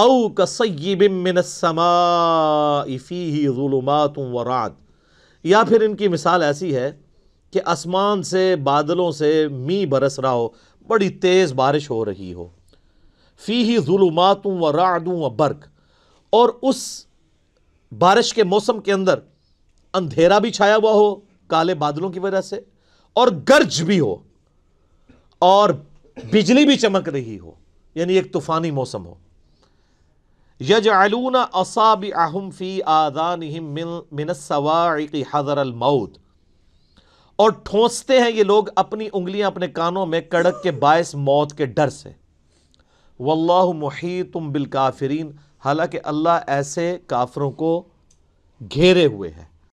औ कसमाफ़ी ज़ुलमात वरात या फिर इनकी मिसाल ऐसी है कि आसमान से बादलों से मी बरस रहा हो बड़ी तेज़ बारिश हो रही हो फ़ी ही ज़ुलमात व रादू व बर्क और उस बारिश के मौसम के अंदर अंधेरा भी छाया हुआ हो काले बादलों की वजह से और गर्ज भी हो और बिजली भी चमक रही हो यानी एक तूफ़ानी मौसम हो यज असाब आहम फ़ी आदान मिनसवाकी हज़र और ठोंसते हैं ये लोग अपनी उंगलियां अपने कानों में कड़क के बायस मौत के डर से वल्लाह मुहीतुम तुम बिल काफरीन हालांकि अल्लाह ऐसे काफरों को घेरे हुए हैं